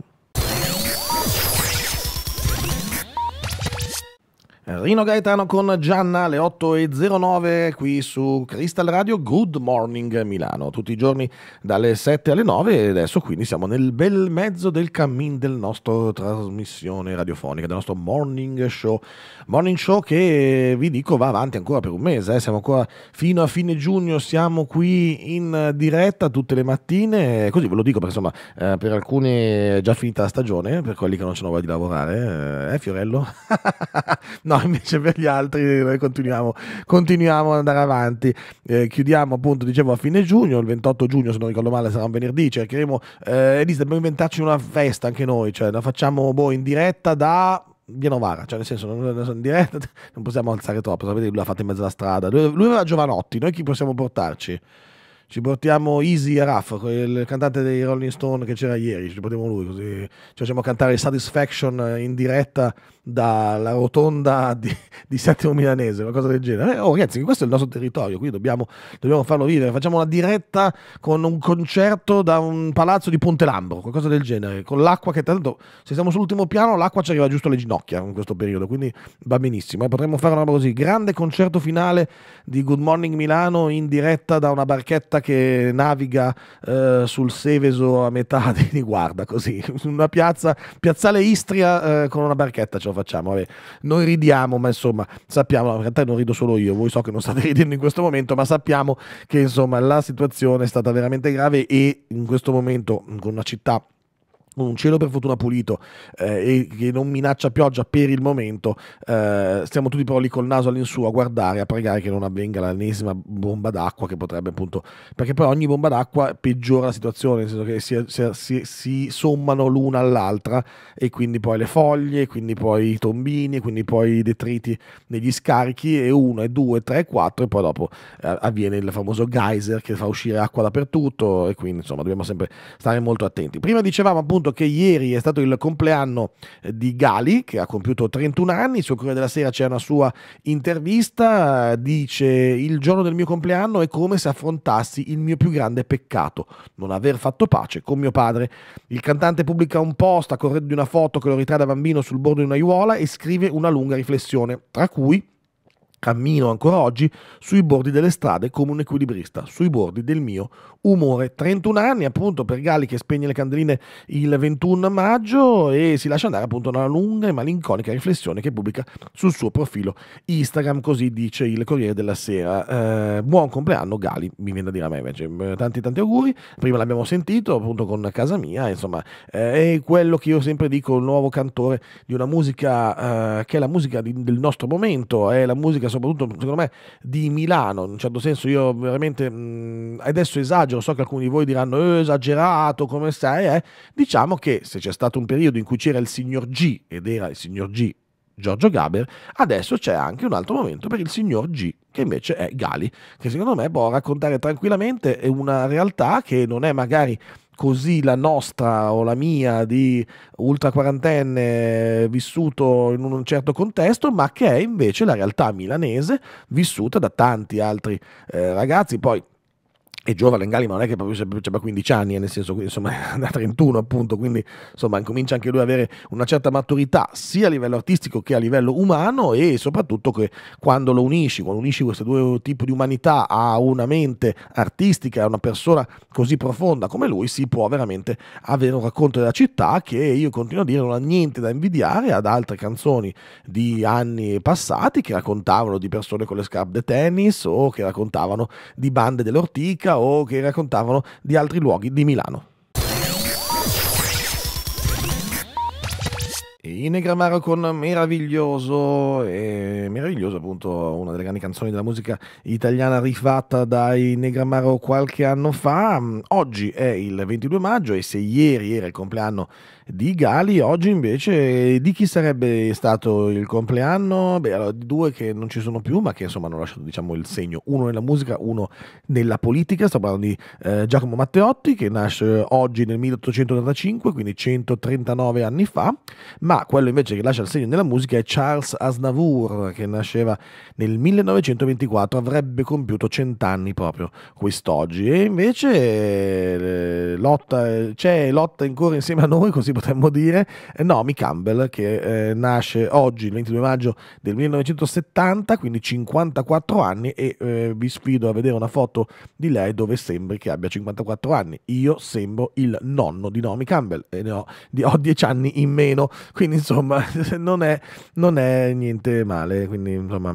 Rino Gaetano con Gianna alle 8.09 qui su Crystal Radio Good Morning Milano, tutti i giorni dalle 7 alle 9 e adesso quindi siamo nel bel mezzo del cammin del nostro trasmissione radiofonica, del nostro morning show, morning show che vi dico va avanti ancora per un mese, eh. siamo ancora fino a fine giugno, siamo qui in diretta tutte le mattine, così ve lo dico perché insomma eh, per alcuni è già finita la stagione, per quelli che non ce n'ho voglia di lavorare, eh, eh Fiorello? no, invece per gli altri noi continuiamo, continuiamo ad andare avanti. Eh, chiudiamo appunto, dicevo, a fine giugno, il 28 giugno se non ricordo male sarà un venerdì, cercheremo, eh, Elisa, dobbiamo inventarci una festa anche noi, cioè la facciamo boh, in diretta da via Novara, cioè nel senso non, in diretta, non possiamo alzare troppo, sapete lui l'ha fatto in mezzo alla strada, lui, lui era Giovanotti, noi chi possiamo portarci? Ci portiamo Easy e Raff, il cantante dei Rolling Stone che c'era ieri, ci portiamo lui così ci facciamo cantare Satisfaction in diretta dalla rotonda di, di Settimo Milanese, una cosa del genere. Eh, oh, ragazzi, questo è il nostro territorio, qui dobbiamo, dobbiamo, farlo vivere. Facciamo una diretta con un concerto da un palazzo di Ponte Lambro, qualcosa del genere, con l'acqua che tanto, se siamo sull'ultimo piano, l'acqua ci arriva giusto alle ginocchia in questo periodo, quindi va benissimo. eh, potremmo fare una roba così, grande concerto finale di Good Morning Milano in diretta da una barchetta che naviga eh, sul Seveso a metà di Guarda, così, una piazza, piazzale Istria eh, con una barchetta ce lo facciamo. Vabbè, noi ridiamo, ma insomma sappiamo, in realtà non rido solo io, voi so che non state ridendo in questo momento, ma sappiamo che insomma la situazione è stata veramente grave e in questo momento con una città un cielo per fortuna pulito eh, e che non minaccia pioggia per il momento, eh, stiamo tutti però lì col naso all'insù a guardare, a pregare che non avvenga l'ennesima bomba d'acqua che potrebbe appunto, perché poi ogni bomba d'acqua peggiora la situazione, nel senso che si, si, si sommano l'una all'altra e quindi poi le foglie, quindi poi i tombini, quindi poi i detriti negli scarichi e uno e due, tre e 4 e poi dopo eh, avviene il famoso geyser che fa uscire acqua dappertutto e quindi insomma dobbiamo sempre stare molto attenti. Prima dicevamo appunto ricordo che ieri è stato il compleanno eh, di Gali, che ha compiuto 31 anni, sul Corriere della Sera c'è una sua intervista, dice il giorno del mio compleanno è come se affrontassi il mio più grande peccato, non aver fatto pace con mio padre. Il cantante pubblica un post a corredo di una foto che lo ritrae da bambino sul bordo di una aiuola e scrive una lunga riflessione, tra cui Cammino ancora oggi sui bordi delle strade come un equilibrista, sui bordi del mio umore. 31 anni appunto per Galli che spegne le candeline il 21 maggio e si lascia andare appunto a una lunga e malinconica riflessione che pubblica sul suo profilo Instagram, così dice il Corriere della Sera. Eh, buon compleanno Gali, mi viene da dire a me invece. Eh, tanti tanti auguri, prima l'abbiamo sentito appunto con Casa Mia, insomma eh, è quello che io sempre dico, il nuovo cantore di una musica eh, che è la musica di, del nostro momento, è la musica soprattutto secondo me di Milano. In un certo senso, io veramente mh, adesso esagero. So che alcuni di voi diranno eh, esagerato, come stai? Eh? Diciamo che se c'è stato un periodo in cui c'era il signor G ed era il signor G Giorgio Gaber, adesso c'è anche un altro momento per il signor G, che invece è Gali, che secondo me può raccontare tranquillamente una realtà che non è magari così la nostra o la mia di ultra quarantenne vissuto in un certo contesto, ma che è invece la realtà milanese vissuta da tanti altri eh, ragazzi. Poi è giovane Ngali ma non è che proprio c'è cioè, 15 anni eh, nel senso insomma da 31 appunto quindi insomma comincia anche lui ad avere una certa maturità sia a livello artistico che a livello umano e soprattutto che quando lo unisci quando unisci questi due tipi di umanità a una mente artistica a una persona così profonda come lui si può veramente avere un racconto della città che io continuo a dire non ha niente da invidiare ad altre canzoni di anni passati che raccontavano di persone con le scarpe de tennis o che raccontavano di bande dell'ortica Lucca o che raccontavano di altri luoghi di Milano. Ine Gramaro con Meraviglioso, e Meraviglioso appunto una delle grandi canzoni della musica italiana rifatta da Ine qualche anno fa. Oggi è il 22 maggio e se ieri era il compleanno di Gali. Oggi invece di chi sarebbe stato il compleanno? Beh, allora, due che non ci sono più, ma che insomma hanno lasciato diciamo, il segno, uno nella musica, uno nella politica. Sto parlando di eh, Giacomo Matteotti che nasce eh, oggi nel 1885, quindi 139 anni fa, ma quello invece che lascia il segno nella musica è Charles Aznavour che nasceva nel 1924, avrebbe compiuto cent'anni proprio quest'oggi e invece eh, lotta, c'è lotta ancora insieme a noi così potremmo dire, eh, Naomi Campbell che eh, nasce oggi il 22 maggio del 1970, quindi 54 anni e eh, vi sfido a vedere una foto di lei dove sembri che abbia 54 anni. Io sembro il nonno di Naomi Campbell e ne ho, ho 10 anni in meno, quindi insomma non è, non è niente male, quindi insomma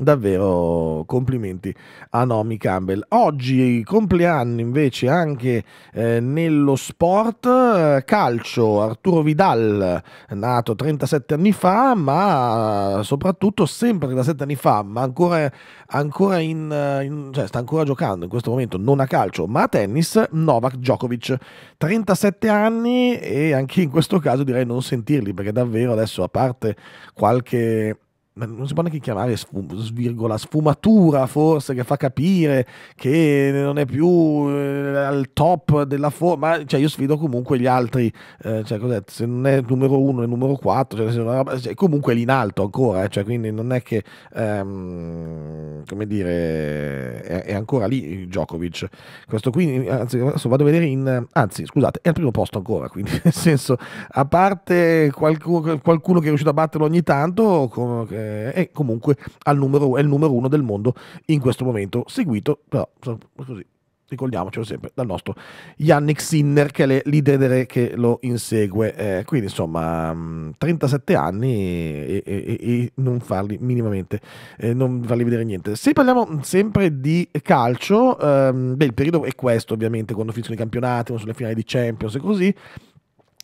Davvero complimenti a Nomi Campbell. Oggi compleanno invece anche eh, nello sport eh, calcio. Arturo Vidal, nato 37 anni fa, ma soprattutto sempre 37 anni fa, ma ancora, ancora in, in, cioè, sta ancora giocando in questo momento non a calcio, ma a tennis, Novak Djokovic. 37 anni e anche in questo caso direi non sentirli perché davvero adesso a parte qualche non si può neanche chiamare svirgola, sfumatura forse che fa capire che non è più eh, al top della forma, cioè io sfido comunque gli altri, eh, cioè, se non è il numero uno è il numero quattro, cioè, cioè, comunque è lì in alto ancora, eh, cioè, quindi non è che, ehm, come dire, è, è, ancora lì Djokovic, questo qui, anzi adesso vado a vedere in, anzi scusate, è al primo posto ancora, quindi nel senso, a parte qualcuno, qualcuno che è riuscito a batterlo ogni tanto, come, eh, è comunque numero, è il numero uno del mondo in questo momento, seguito però così, ricordiamocelo sempre, dal nostro Yannick Sinner che è leader che lo insegue. Eh, quindi insomma 37 mm, anni e, e, e non farli minimamente, eh, non farli vedere niente. Se parliamo sempre di calcio, ehm, beh il periodo è questo ovviamente, quando finiscono i campionati, sono le finali di Champions e così.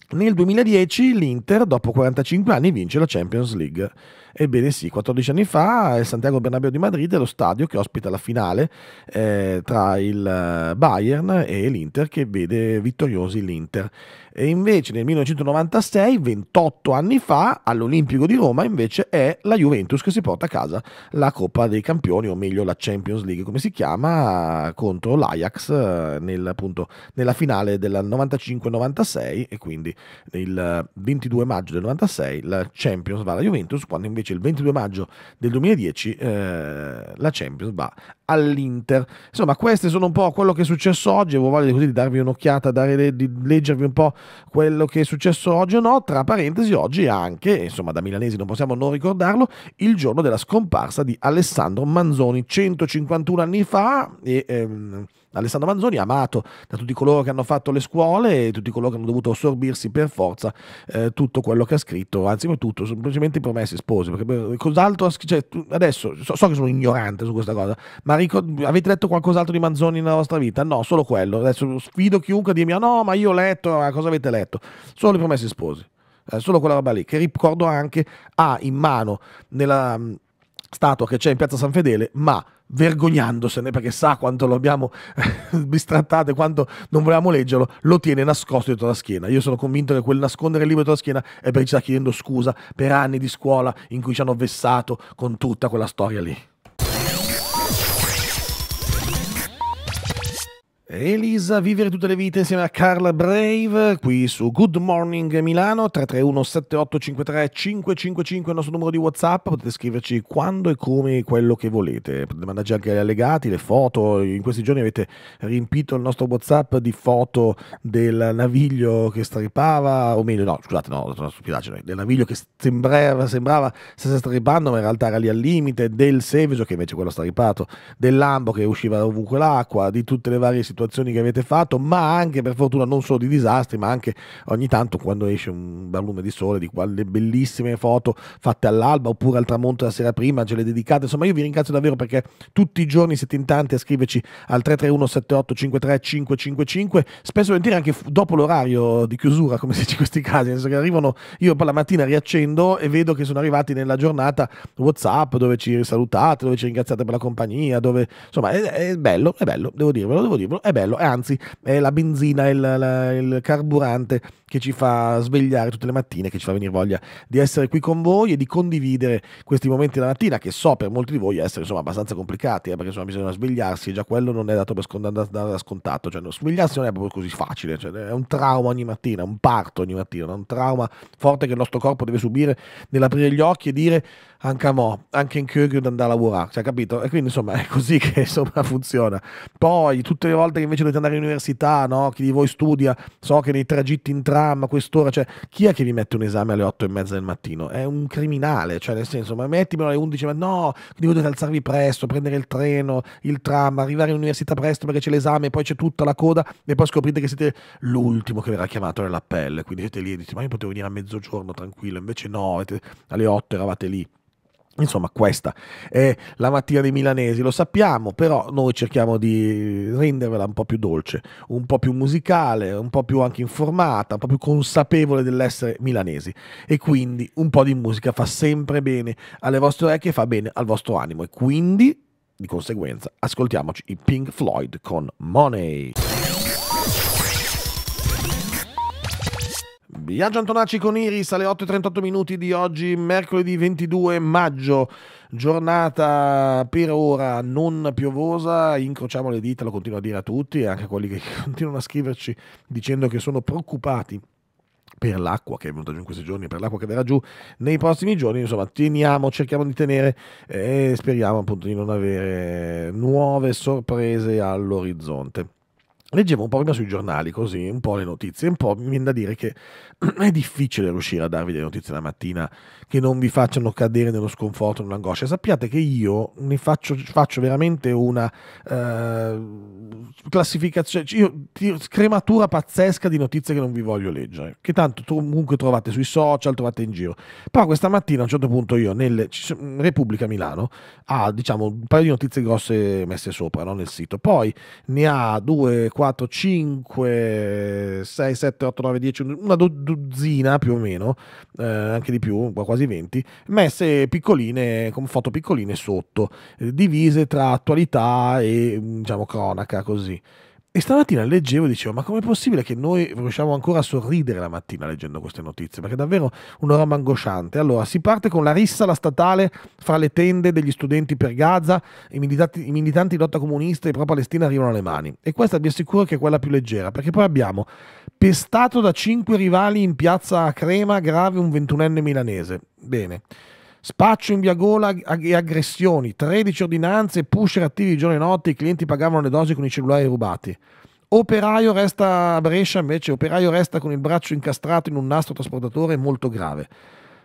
Nel 2010 l'Inter, dopo 45 anni, vince la Champions League Ebbene sì, 14 anni fa eh, il Santiago Bernabéu di Madrid è lo stadio che ospita la finale eh, tra il eh, Bayern e l'Inter che vede vittoriosi l'Inter. E invece nel 1996, 28 anni fa, all'Olimpico di Roma invece è la Juventus che si porta a casa la Coppa dei Campioni, o meglio la Champions League, come si chiama, contro l'Ajax eh, nel, appunto, nella finale del 95-96 e quindi il 22 maggio del 96 la Champions va alla Juventus, quando invece invece il 22 maggio del 2010 eh, la Champions va all'Inter. Insomma, queste sono un po' quello che è successo oggi. Avevo voglia così di darvi un'occhiata, dare, di leggervi un po' quello che è successo oggi o no. Tra parentesi, oggi è anche, insomma, da milanesi non possiamo non ricordarlo, il giorno della scomparsa di Alessandro Manzoni, 151 anni fa. E, ehm, Alessandro Manzoni, amato da tutti coloro che hanno fatto le scuole e tutti coloro che hanno dovuto assorbirsi per forza eh, tutto quello che ha scritto, tutto, semplicemente i promessi sposi. Perché eh, cos'altro? Cioè, adesso so, so che sono ignorante su questa cosa, ma ma ricor- avete letto qualcos'altro di Manzoni nella vostra vita? No, solo quello. Adesso sfido chiunque a dirmi: ah, no, ma io ho letto, cosa avete letto? Solo i promessi sposi. Eh, solo quella roba lì, che ricordo anche ha in mano nella mm, statua che c'è in piazza San Fedele, ma vergognandosene perché sa quanto lo abbiamo eh, bistrattato e quanto non volevamo leggerlo, lo tiene nascosto dietro la schiena. Io sono convinto che quel nascondere il libro dietro la schiena è perché ci sta chiedendo scusa per anni di scuola in cui ci hanno vessato con tutta quella storia lì. Elisa, vivere tutte le vite insieme a Carla Brave, qui su Good Morning Milano, 331-7853-555 il nostro numero di Whatsapp, potete scriverci quando e come quello che volete, potete mandarci anche gli allegati, le foto, in questi giorni avete riempito il nostro Whatsapp di foto del naviglio che stripava, o meglio no, scusate, no, una stupidaggine, del naviglio che sembrava, sembrava stesse stripando ma in realtà era lì al limite, del Seveso che invece quello sta del Lambo che usciva da ovunque l'acqua, di tutte le varie situazioni situazioni che avete fatto, ma anche per fortuna non solo di disastri, ma anche ogni tanto quando esce un barlume di sole, di quelle bellissime foto fatte all'alba oppure al tramonto la sera prima, ce le dedicate. Insomma, io vi ringrazio davvero perché tutti i giorni siete in tanti a scriverci al 331 78 53 555, spesso volentieri anche dopo l'orario di chiusura, come si dice in questi casi, nel senso che arrivano, io per la mattina riaccendo e vedo che sono arrivati nella giornata WhatsApp dove ci salutate, dove ci ringraziate per la compagnia, dove insomma è, è bello, è bello, devo dirvelo, devo dirvelo, è bello, anzi è la benzina, il, la, il carburante che ci fa svegliare tutte le mattine, che ci fa venire voglia di essere qui con voi e di condividere questi momenti della mattina che so per molti di voi essere insomma abbastanza complicati, eh, perché insomma bisogna svegliarsi e già quello non è dato per scontato, cioè svegliarsi non è proprio così facile, cioè, è un trauma ogni mattina, un parto ogni mattina, è un trauma forte che il nostro corpo deve subire nell'aprire gli occhi e dire anche a mo, anche in Kyoto di andare a lavorare, cioè capito? E quindi insomma è così che insomma funziona. Poi tutte le volte che invece dovete andare all'università, no? chi di voi studia, so che nei tragitti in treno esame a quest'ora, cioè chi è che vi mette un esame alle 8 e mezza del mattino? È un criminale, cioè nel senso, ma mettimelo alle 11, ma no, quindi dovete alzarvi presto, prendere il treno, il tram, arrivare all'università presto perché c'è l'esame, poi c'è tutta la coda e poi scoprite che siete l'ultimo che verrà chiamato nell'appello, quindi siete lì e dite ma io potevo venire a mezzogiorno tranquillo, invece no, alle 8 eravate lì. Insomma, questa è la mattina dei milanesi, lo sappiamo, però noi cerchiamo di rendervela un po' più dolce, un po' più musicale, un po' più anche informata, un po' più consapevole dell'essere milanesi. E quindi un po' di musica fa sempre bene alle vostre orecchie, fa bene al vostro animo. E quindi, di conseguenza, ascoltiamoci i Pink Floyd con Money. entrambi. Biagio Antonacci con Iris alle 8.38 minuti di oggi, mercoledì 22 maggio, giornata per ora non piovosa, incrociamo le dita, lo continuo a dire a tutti, anche a quelli che continuano a scriverci dicendo che sono preoccupati per l'acqua che è venuta giù in questi giorni, per l'acqua che verrà giù nei prossimi giorni, insomma, teniamo, cerchiamo di tenere e speriamo appunto di non avere nuove sorprese all'orizzonte leggevo un po' prima sui giornali, così, un po' le notizie, un po' mi viene da dire che è difficile riuscire a darvi delle notizie la mattina che non vi facciano cadere nello sconforto, nell'angoscia. Sappiate che io ne faccio, faccio veramente una eh, classificazione, cioè io, crematura pazzesca di notizie che non vi voglio leggere, che tanto comunque trovate sui social, trovate in giro. Però questa mattina a un certo punto io nel Repubblica Milano ha diciamo un paio di notizie grosse messe sopra no, nel sito, poi ne ha due, quattro 4, 5, 6, 7, 8, 9, 10, una dozzina più o meno, eh, anche di più, quasi 20, messe piccoline, con foto piccoline sotto, eh, divise tra attualità e mm, diciamo cronaca così. E stamattina leggevo e dicevo, ma com'è possibile che noi riusciamo ancora a sorridere la mattina leggendo queste notizie? Perché è davvero un'orama angosciante. Allora, si parte con la rissa alla statale fra le tende degli studenti per Gaza, i militanti, i militanti di lotta comunista e pro-Palestina arrivano alle mani. E questa vi assicuro che è quella più leggera, perché poi abbiamo pestato da cinque rivali in piazza a Crema, grave un ventunenne milanese. Bene. Spaccio in via Gola e aggressioni, 13 ordinanze, pusher attivi giorno e notte, i clienti pagavano le dosi con i cellulari rubati. Operaio resta a Brescia invece, operaio resta con il braccio incastrato in un nastro trasportatore molto grave.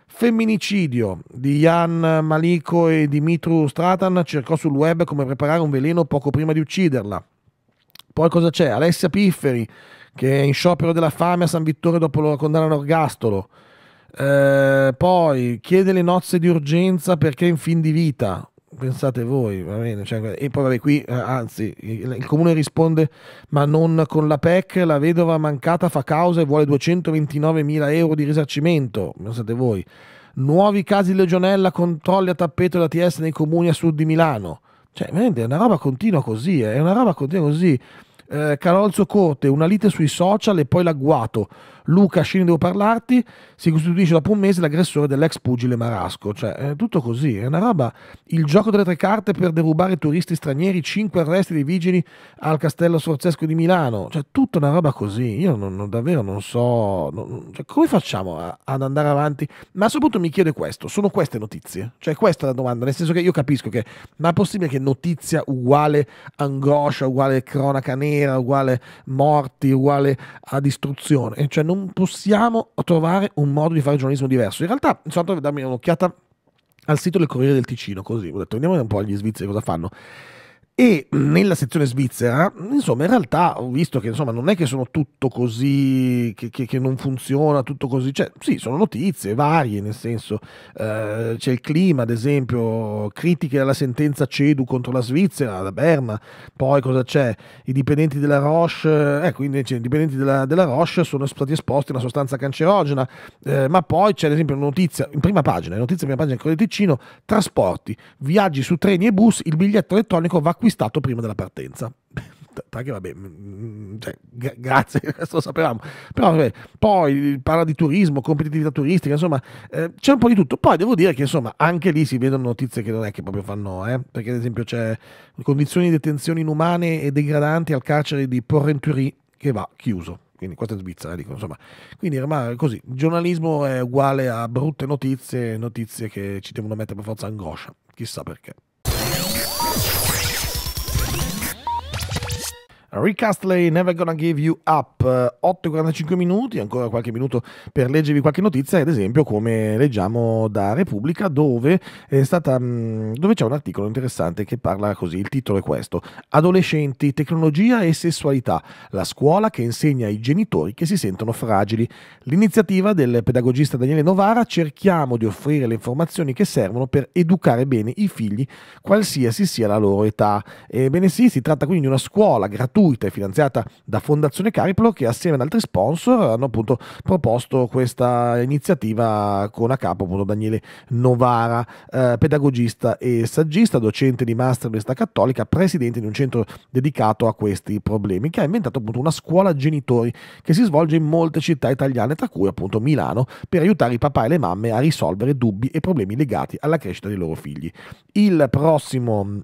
Femminicidio di Jan Maliko e Dimitru Stratan cercò sul web come preparare un veleno poco prima di ucciderla. Poi cosa c'è? Alessia Pifferi che è in sciopero della fame a San Vittore dopo la condanna all'ergastolo. Eh, poi chiede le nozze di urgenza perché è in fin di vita. Pensate voi, va bene. Cioè, e poi vabbè, qui eh, anzi, il, il, comune risponde: Ma non con la PEC, la vedova mancata fa causa e vuole 229.000 euro di risarcimento. Pensate voi. Nuovi casi legionella, controlli a tappeto da TS nei comuni a sud di Milano. Cioè, veramente è una roba continua così, eh, è una roba continua così eh, Carolzo Corte, una lite sui social e poi l'agguato. Luca Scini devo parlarti, si costituisce dopo un mese l'aggressore dell'ex pugile Marasco. Cioè, è tutto così, è una roba. Il gioco delle tre carte per derubare turisti stranieri, cinque arresti dei vigili al castello sforzesco di Milano. Cioè, tutta una roba così. Io non, non, davvero non so. Non, cioè, come facciamo a, ad andare avanti? Ma soprattutto mi chiedo questo: sono queste notizie? Cioè, questa è la domanda. Nel senso che io capisco che, ma è possibile che notizia uguale angoscia, uguale cronaca nera? nera uguale morti, uguale a distruzione. Cioè non possiamo trovare un modo di fare giornalismo diverso. In realtà, intanto, darmi un'occhiata al sito del Corriere del Ticino, così, ho detto, andiamo un po' agli svizzeri cosa fanno e nella sezione svizzera, insomma, in realtà ho visto che insomma, non è che sono tutto così, che, che, che non funziona, tutto così, cioè, sì, sono notizie varie, nel senso eh, c'è il clima, ad esempio, critiche alla sentenza CEDU contro la Svizzera, la Berma, poi cosa c'è? I dipendenti della Roche, eh, ecco, invece i dipendenti della, della Roche sono stati esposti a una sostanza cancerogena, eh, ma poi c'è ad esempio una notizia in prima pagina, notizia in prima pagina ancora di Ticino, trasporti, viaggi su treni e bus, il biglietto elettronico va acquistato intervistato prima della partenza. Perché vabbè, mm, mm, cioè, gra- grazie, questo lo sapevamo. Però vabbè, poi parla di turismo, competitività turistica, insomma, eh, c'è un po' di tutto. Poi devo dire che insomma, anche lì si vedono notizie che non è che proprio fanno, eh? perché ad esempio c'è condizioni di detenzione inumane e degradanti al carcere di Porrenturi che va chiuso quindi questa è Svizzera, eh, dico, insomma. Quindi ormai così, il giornalismo è uguale a brutte notizie, notizie che ci devono mettere per forza angoscia, chissà perché. Rick Astley, Never Gonna Give You Up, 8.45 minuti, ancora qualche minuto per leggervi qualche notizia, ad esempio come leggiamo da Repubblica dove, stata, mm, dove c'è un articolo interessante che parla così, il titolo è questo, Adolescenti, tecnologia e sessualità, la scuola che insegna ai genitori che si sentono fragili. L'iniziativa del pedagogista Daniele Novara cerchiamo di offrire le informazioni che servono per educare bene i figli, qualsiasi sia la loro età. Ebbene sì, si tratta quindi di una scuola gratuita gratuita e finanziata da Fondazione Cariplo che assieme ad altri sponsor hanno appunto proposto questa iniziativa con a capo appunto Daniele Novara, eh, pedagogista e saggista, docente di master all'Università Cattolica, presidente di un centro dedicato a questi problemi, che ha inventato appunto una scuola genitori che si svolge in molte città italiane, tra cui appunto Milano, per aiutare i papà e le mamme a risolvere dubbi e problemi legati alla crescita dei loro figli. Il prossimo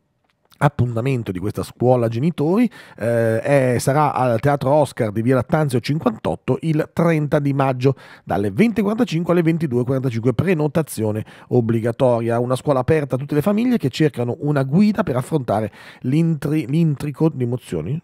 appuntamento di questa scuola genitori eh, è, sarà al Teatro Oscar di Via Lattanzio 58 il 30 di maggio dalle 20.45 alle 22.45 prenotazione obbligatoria una scuola aperta a tutte le famiglie che cercano una guida per affrontare l'intrico di emozioni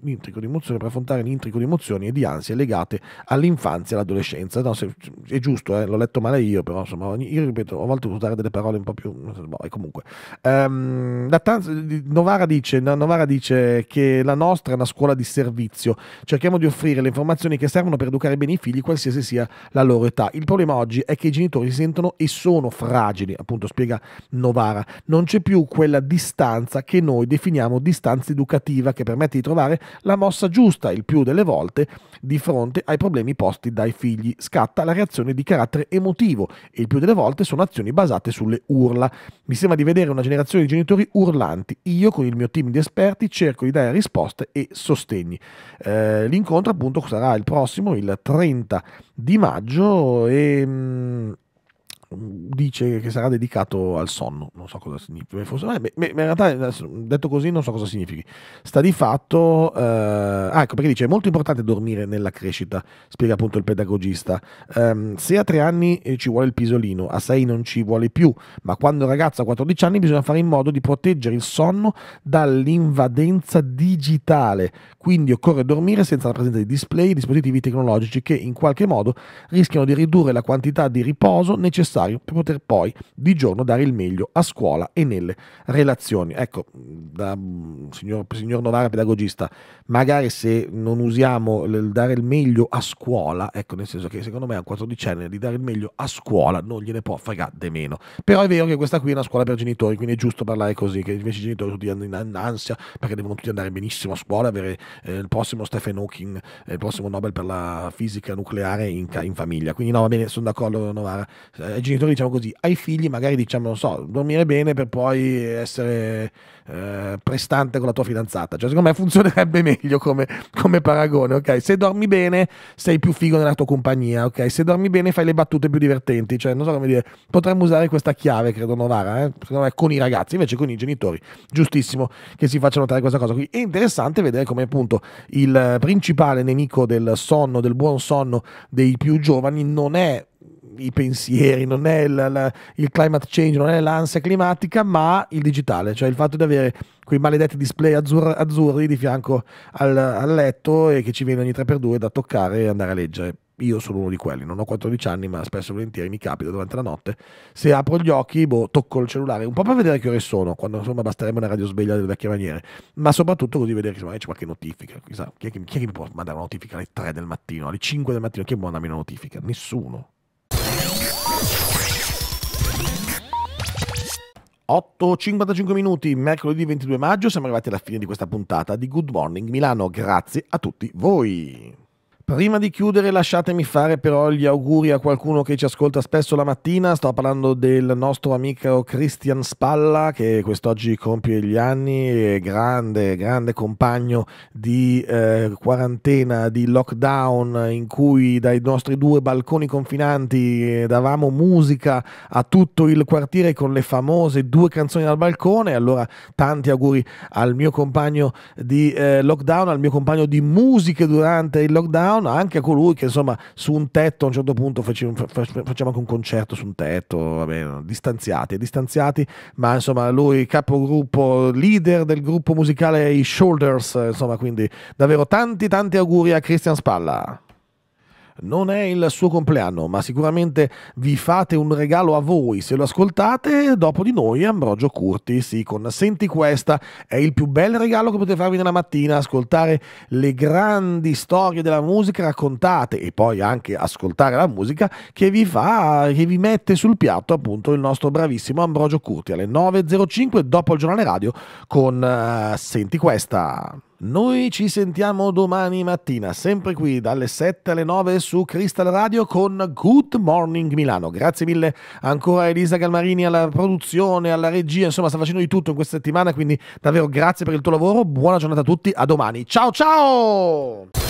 l'intrico di emozioni, per affrontare l'intrico di emozioni e di ansie legate all'infanzia e all'adolescenza. No, se, è giusto, eh, l'ho letto male io, però insomma, ogni, io ripeto, a volte usare delle parole un po' più... Boh, comunque. Um, Tanz, Novara, dice, Novara dice che la nostra è una scuola di servizio, cerchiamo di offrire le informazioni che servono per educare bene i figli, qualsiasi sia la loro età. Il problema oggi è che i genitori si sentono e sono fragili, appunto spiega Novara. Non c'è più quella distanza che noi definiamo distanza educativa che permette di trovare trovare la mossa giusta il più delle volte di fronte ai problemi posti dai figli. Scatta la reazione di carattere emotivo e il più delle volte sono azioni basate sulle urla. Mi sembra di vedere una generazione di genitori urlanti. Io con il mio team di esperti cerco di dare risposte e sostegni. Eh, l'incontro appunto sarà il prossimo, il 30 di maggio e... Mh, mm, dice che sarà dedicato al sonno, non so cosa significa, Forse, ma in realtà detto così non so cosa significhi. Sta di fatto, eh, ah, ecco perché dice è molto importante dormire nella crescita, spiega appunto il pedagogista. Eh, se a tre anni eh, ci vuole il pisolino, a sei non ci vuole più, ma quando il ragazzo ha 14 anni bisogna fare in modo di proteggere il sonno dall'invadenza digitale, quindi occorre dormire senza la presenza di display e dispositivi tecnologici che in qualche modo rischiano di ridurre la quantità di riposo necessario necessario per poter poi di giorno dare il meglio a scuola e nelle relazioni. Ecco, da, mm, signor, signor Novara pedagogista, magari se non usiamo il dare il meglio a scuola, ecco nel senso che secondo me a un quattordicenne di dare il meglio a scuola non gliene può fregare di meno. Però è vero che questa qui è una scuola per genitori, quindi è giusto parlare così, che invece i genitori tutti hanno in ansia perché devono tutti andare benissimo a scuola, avere eh, il prossimo Stephen Hawking, eh, il prossimo Nobel per la fisica nucleare in, in famiglia. Quindi no, va bene, sono d'accordo Novara, è eh, genitori, diciamo così, ai figli magari diciamo, non so, dormire bene per poi essere eh, prestante con la tua fidanzata. Cioè, secondo me funzionerebbe meglio come, come, paragone, ok? Se dormi bene, sei più figo nella tua compagnia, ok? Se dormi bene, fai le battute più divertenti, cioè, non so come dire, potremmo usare questa chiave, credo Novara, eh? secondo me, con i ragazzi, invece con i genitori, giustissimo che si faccia notare questa cosa qui. È interessante vedere come appunto il principale nemico del sonno, del buon sonno dei più giovani non è i pensieri, non è la, la, il climate change, non è l'ansia climatica, ma il digitale, cioè il fatto di avere quei maledetti display azzur- azzurri di fianco al, al, letto e che ci viene ogni 3x2 da toccare e andare a leggere. Io sono uno di quelli, non ho 14 anni, ma spesso e volentieri mi capita durante la notte. Se apro gli occhi, boh, tocco il cellulare, un po' per vedere che ore sono, quando insomma basterebbe una radiosveglia delle vecchie maniere, ma soprattutto così vedere che insomma, c'è qualche notifica. Chissà, chi, è che, chi è che mi può mandare una notifica alle 3 del mattino, alle 5 del mattino? Chi può mandarmi una notifica? Nessuno. 8.55 minuti, mercoledì 22 maggio, siamo arrivati alla fine di questa puntata di Good Morning Milano. Grazie a tutti voi. Prima di chiudere lasciatemi fare però gli auguri a qualcuno che ci ascolta spesso la mattina, sto parlando del nostro amico Christian Spalla che quest'oggi compie gli anni, è grande, grande compagno di eh, quarantena, di lockdown in cui dai nostri due balconi confinanti eh, davamo musica a tutto il quartiere con le famose due canzoni dal balcone, allora tanti auguri al mio compagno di eh, lockdown, al mio compagno di musiche durante il lockdown Brown, anche colui che insomma su un tetto a un certo punto facciamo anche un concerto su un tetto, vabbè, distanziati, distanziati, ma insomma lui capogruppo, leader del gruppo musicale I Shoulders, insomma quindi davvero tanti tanti auguri a Christian Spalla. Non è il suo compleanno, ma sicuramente vi fate un regalo a voi se lo ascoltate. Dopo di noi, Ambrogio Curti, sì, con Senti questa è il più bel regalo che potete farvi nella mattina. Ascoltare le grandi storie della musica raccontate e poi anche ascoltare la musica che vi fa, che vi mette sul piatto appunto il nostro bravissimo Ambrogio Curti alle 9.05 dopo il giornale radio con uh, Senti questa. Noi ci sentiamo domani mattina, sempre qui dalle 7 alle 9 su Crystal Radio con Good Morning Milano. Grazie mille ancora a Elisa Galmarini alla produzione, alla regia, insomma sta facendo di tutto in questa settimana, quindi davvero grazie per il tuo lavoro, buona giornata a tutti, a domani. Ciao ciao!